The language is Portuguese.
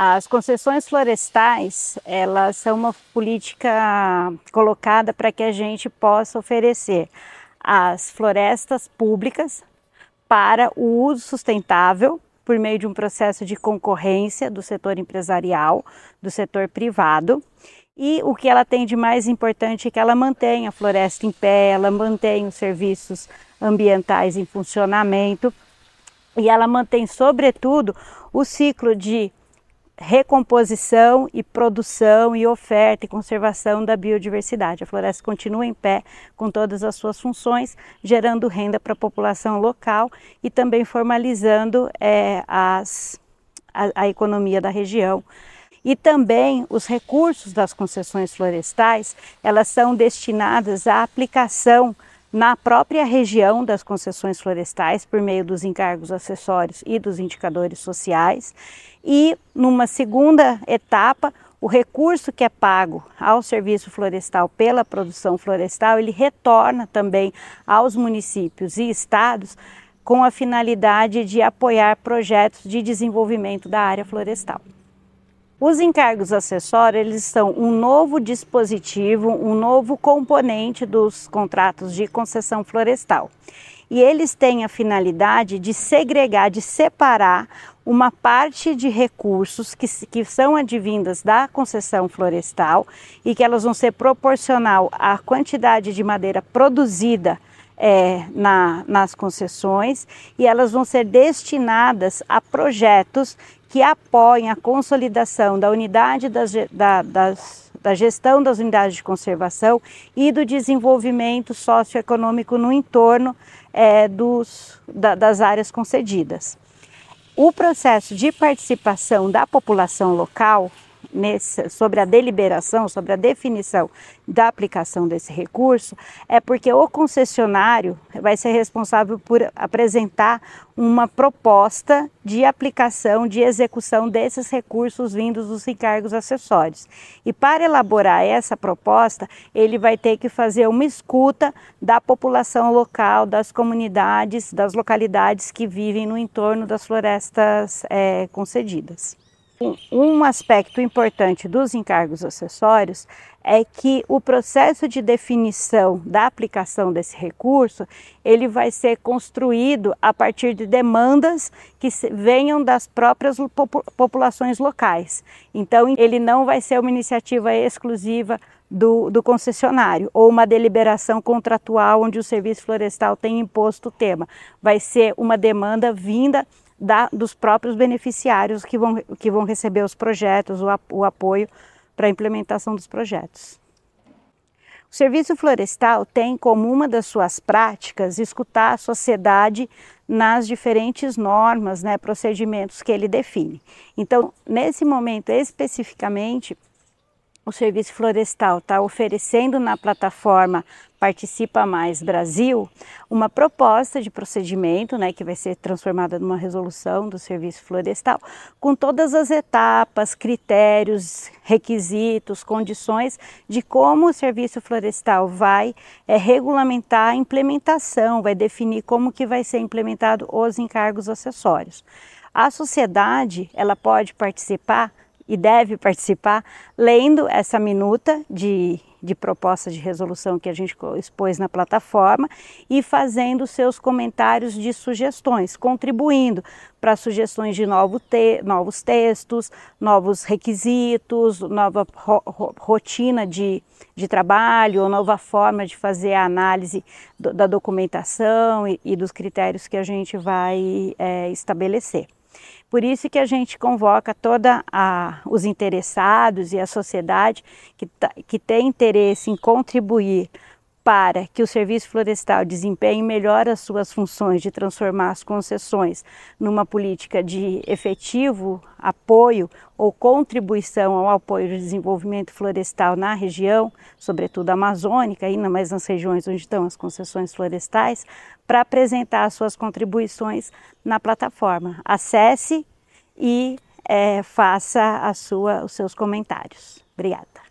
As concessões florestais, elas são uma política colocada para que a gente possa oferecer as florestas públicas para o uso sustentável por meio de um processo de concorrência do setor empresarial, do setor privado. E o que ela tem de mais importante é que ela mantém a floresta em pé, ela mantém os serviços ambientais em funcionamento e ela mantém, sobretudo, o ciclo de recomposição e produção e oferta e conservação da biodiversidade. A floresta continua em pé com todas as suas funções, gerando renda para a população local e também formalizando é, as, a, a economia da região. E também os recursos das concessões florestais, elas são destinadas à aplicação na própria região das concessões florestais por meio dos encargos acessórios e dos indicadores sociais e numa segunda etapa o recurso que é pago ao serviço florestal pela produção florestal ele retorna também aos municípios e estados com a finalidade de apoiar projetos de desenvolvimento da área florestal. Os encargos acessórios, eles são um novo dispositivo, um novo componente dos contratos de concessão florestal. E eles têm a finalidade de segregar, de separar uma parte de recursos que, que são advindas da concessão florestal e que elas vão ser proporcional à quantidade de madeira produzida é, na, nas concessões e elas vão ser destinadas a projetos que apoiem a consolidação da unidade das, da, das, da gestão das unidades de conservação e do desenvolvimento socioeconômico no entorno é, dos, da, das áreas concedidas. O processo de participação da população local nesse, sobre a deliberação, sobre a definição da aplicação desse recurso, é porque o concessionário vai ser responsável por apresentar uma proposta de aplicação, de execução desses recursos vindos dos encargos acessórios. E para elaborar essa proposta, ele vai ter que fazer uma escuta da população local, das comunidades, das localidades que vivem no entorno das florestas é, concedidas. Um aspecto importante dos encargos acessórios é que o processo de definição da aplicação desse recurso, ele vai ser construído a partir de demandas que venham das próprias populações locais. Então, ele não vai ser uma iniciativa exclusiva do, do, concessionário ou uma deliberação contratual onde o serviço florestal tem imposto o tema. Vai ser uma demanda vinda da, dos próprios beneficiários que vão, que vão receber os projetos, o, o apoio para a implementação dos projetos. O Serviço Florestal tem como uma das suas práticas escutar a sociedade nas diferentes normas, né, procedimentos que ele define. Então, nesse momento especificamente, o Serviço Florestal está oferecendo na plataforma Participa Mais Brasil uma proposta de procedimento, né, que vai ser transformada numa resolução do Serviço Florestal, com todas as etapas, critérios, requisitos, condições de como o Serviço Florestal vai é, regulamentar a implementação, vai definir como que vai ser implementado os encargos acessórios. A sociedade, ela pode participar e deve participar, lendo essa minuta de, de proposta de resolução que a gente expôs na plataforma e fazendo seus comentários de sugestões, contribuindo para sugestões de novo te, novos textos, novos requisitos, nova ro, ro, rotina de, de trabalho, ou nova forma de fazer a análise do, da documentação e, e, dos critérios que a gente vai é, estabelecer. Por isso que a gente convoca toda a, os interessados e a sociedade que, tá, que tem interesse em contribuir para que o Serviço Florestal desempenhe melhor as suas funções de transformar as concessões numa política de efetivo apoio ou contribuição ao apoio do desenvolvimento florestal na região, sobretudo amazônica, ainda mais nas regiões onde estão as concessões florestais, para apresentar suas contribuições na plataforma. Acesse e é, faça sua, os seus comentários. Obrigada.